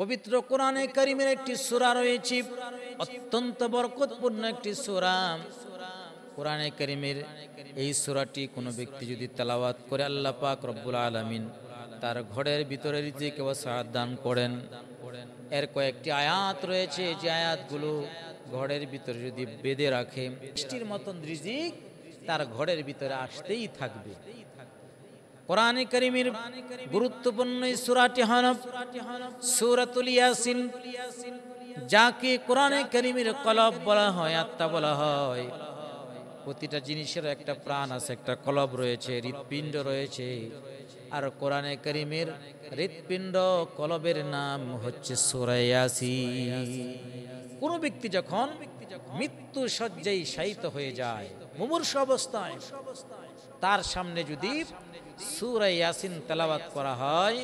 পবিত্র কোরআনে কারিমের একটি সুরা রয়েছে অত্যন্ত বরকতপূর্ণ একটি সুরা কোরআনে কারিমের এই সুরাটি কোনো ব্যক্তি যদি তেলাওয়াত করে আল্লাহ পাক রব্বুল আলমিন তার ঘরের ভিতরে রিজিকে সাহায্য দান করেন এর কয়েকটি আয়াত রয়েছে যে আয়াতগুলো ঘরের ভিতরে যদি বেঁধে রাখে বৃষ্টির মতন রিজিক তার ঘরের ভিতরে আসতেই থাকবে কোরআনে করিমের গুরুত্বপূর্ণ সুরাটি হনব সুরাতুল ইয়াসিন যাকে কোরআনে করিমের কলব বলা হয় আত্মা বলা হয় প্রতিটা জিনিসের একটা প্রাণ আছে একটা কলব রয়েছে হৃৎপিণ্ড রয়েছে আর কোরআনে করিমের হৃৎপিণ্ড কলবের নাম হচ্ছে সুরাইয়াসি কোনো ব্যক্তি যখন মৃত্যু শয্যায় শায়িত হয়ে যায় মুমূর্ষ অবস্থায় তার সামনে যদি সুরাই ইয়াসিন তেলাওয়াত করা হয়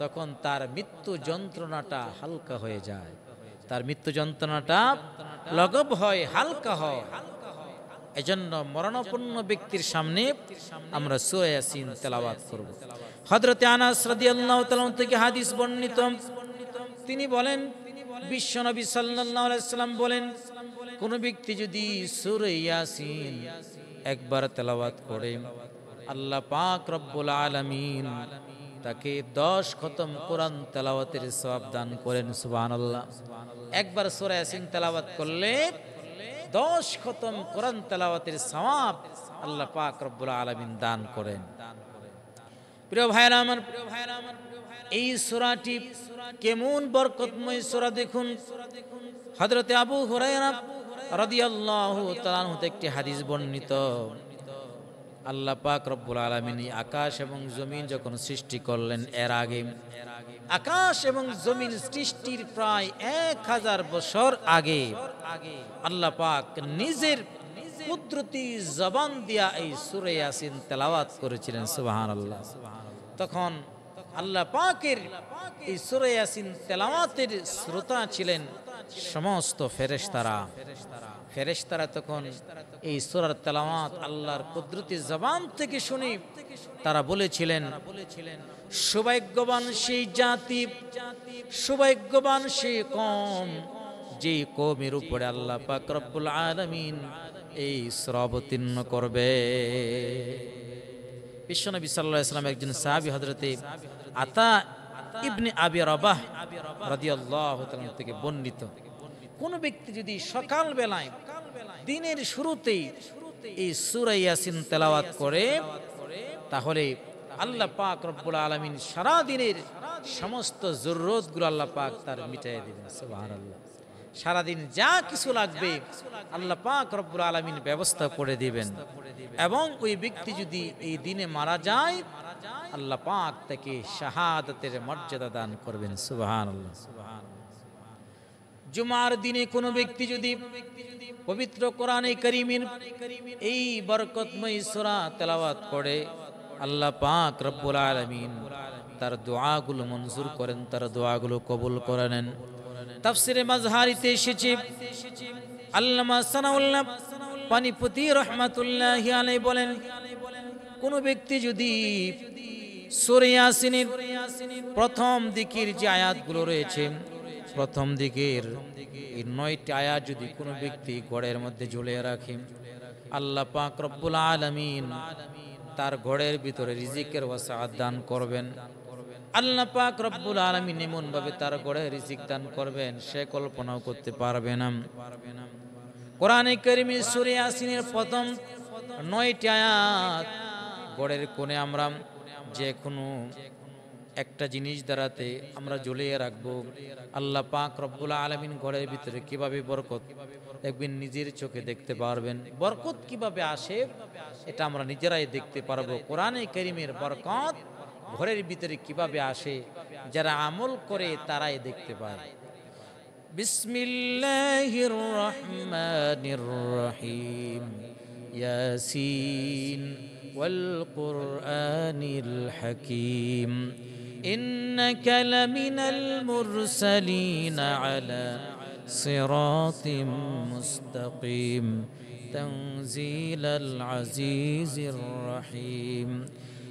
তখন তার মৃত্যু যন্ত্রণাটা হালকা হয়ে যায় তার মৃত্যু যন্ত্রণাটা লগব হয় হালকা হয় এজন্য মরণপূর্ণ ব্যক্তির সামনে আমরা সোয়াসিন ইয়াসিন তেলাওয়াত করব হযরত আনাস রাদিয়াল্লাহু তাআলা থেকে হাদিস বর্ণিত তিনি বলেন বিশ্ব সাল্লাল্লাহু আলাইহি সাল্লাম বলেন কোন ব্যক্তি যদি সুরা ইয়াসিন একবার তেলাওয়াত করে আল্লাহ পাক রব্বুল আলমিন তাকে দশ খতম কোরআন তেলাওয়াতের সব দান করেন সুবান আল্লাহ একবার সোরা সিং তেলাওয়াত করলে দশ খতম কোরআন তেলাওয়াতের সবাব আল্লাহ পাক রব্বুল আলমিন দান করেন প্রিয় ভাইরা আমার প্রিয় ভাই আমার এই সুরাটি কেমন বরকতময় সোরা দেখুন হজরতে আবু হুরায়রা রাদিয়াল্লাহু তাআলা হতে একটি হাদিস বর্ণিত আল্লাহ পাক রব্বুল আলমিন আকাশ এবং জমিন যখন সৃষ্টি করলেন এর আগে আকাশ এবং জমিন সৃষ্টির প্রায় এক হাজার বছর আগে আল্লাহ পাক নিজের কুদরতি জবান দিয়া এই সুরে ইয়াসিন তেলাওয়াত করেছিলেন সুবাহান আল্লাহ তখন আল্লাহ পাকের এই সুরে ইয়াসিন তেলাওয়াতের শ্রোতা ছিলেন সমস্ত ফেরেশতারা ফেরেশতারা তখন এই সুরার তেলামাত আল্লাহর কুদরতি জবান থেকে শুনি তারা বলেছিলেন সৌভাগ্যবান সেই জাতি সৌভাগ্যবান সেই কম যে কমের উপরে আল্লাহ পাকরবুল আলমিন এই স্রবতীর্ণ করবে বিশ্বনবী সাল্লাহ ইসলাম একজন সাহাবি হজরতে আতা ইবনে আবি রবাহ থেকে বর্ণিত কোনো ব্যক্তি যদি সকাল বেলায় দিনের শুরুতেই এই সুরাই ইয়াসিন তেলাওয়াত করে তাহলে আল্লাহ পাক রব্বুল আলমিন সারা দিনের সমস্ত জরুরতগুলো আল্লাহ পাক তার মিটাই দেবেন সারাদিন যা কিছু লাগবে আল্লাহ পাক রব্বুল আলমিন ব্যবস্থা করে দিবেন এবং ওই ব্যক্তি যদি এই দিনে মারা যায় আল্লাহ পাক তাকে শাহাদতের মর্যাদা দান করবেন সুবাহান জুমার দিনে কোন ব্যক্তি যদি পবিত্র কোরআনে করিমিন এই বরকতময় সুরা তেলাওয়াত করে আল্লাহ পাক রব্বুল আলমিন তার দোয়াগুলো মঞ্জুর করেন তার দোয়াগুলো কবুল করে নেন তাফসিরে মাজহারিতে এসেছে আল্লামা সানাউল্লাহ পানিপতি রহমাতুল্লাহ আলাই বলেন কোন ব্যক্তি যদি সোরিয়াসিনীর প্রথম দিকের যে আয়াতগুলো রয়েছে প্রথম দিকের এই নয়টি আয়াত যদি কোনো ব্যক্তি গড়ের মধ্যে ঝুলিয়ে রাখে আল্লাহ পাক রব্বুল আলমিন তার ঘরের ভিতরে রিজিকের ওয়াসা দান করবেন আল্লাহ পাক রব্বুল আলমিন এমনভাবে তার গড়ে রিজিক দান করবেন সে কল্পনাও করতে পারবে না কোরআনে করিমি সুরে আসিনের প্রথম নয়টি আয়াত গড়ের কোণে আমরা যে কোনো একটা জিনিস দ্বারাতে আমরা জ্বলিয়ে রাখবো আল্লাহ পাক রব্বুল আলমিন গড়ের ভিতরে কিভাবে বরকত একদিন নিজের চোখে দেখতে পারবেন বরকত কিভাবে আসে এটা আমরা নিজেরাই দেখতে পারবো কোরআনে করিমের বরকত ঘরের ভিতরে কিভাবে আসে যারা আমল করে তারাই দেখতে পায় বিসমিল্লাহির রহমানির রহিম ইয়াসিন والقرآن الحكيم إنك لمن المرسلين على صراط مستقيم تنزيل العزيز الرحيم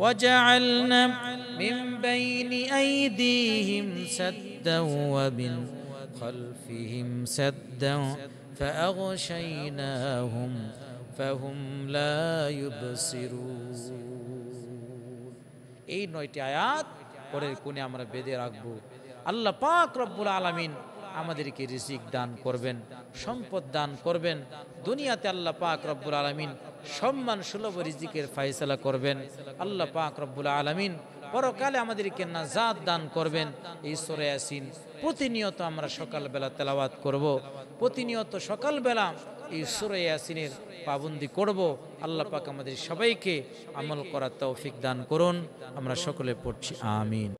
وجعلنا من بين أيديهم سدا ومن خلفهم سدا فأغشيناهم فهم لا يبصرون এই নয়টি আয়াত পরের কোণে আমরা বেঁধে রাখবো আল্লাহ পাক রব্বুল আলমিন আমাদেরকে রিজিক দান করবেন সম্পদ দান করবেন দুনিয়াতে আল্লাহ পাক রব্বুল আলমিন সম্মান সুলভ রিজিকের ফাইসলা করবেন আল্লাহ পাক রব্বুল আলমিন পরকালে আমাদেরকে নাজাদ দান করবেন এই সরে আসিন প্রতিনিয়ত আমরা সকালবেলা তেলাওয়াত করব। প্রতিনিয়ত সকালবেলা এই সুরে আসিনের পাবন্দি করব আল্লাহ পাক আমাদের সবাইকে আমল করার তৌফিক দান করুন আমরা সকলে পড়ছি আমিন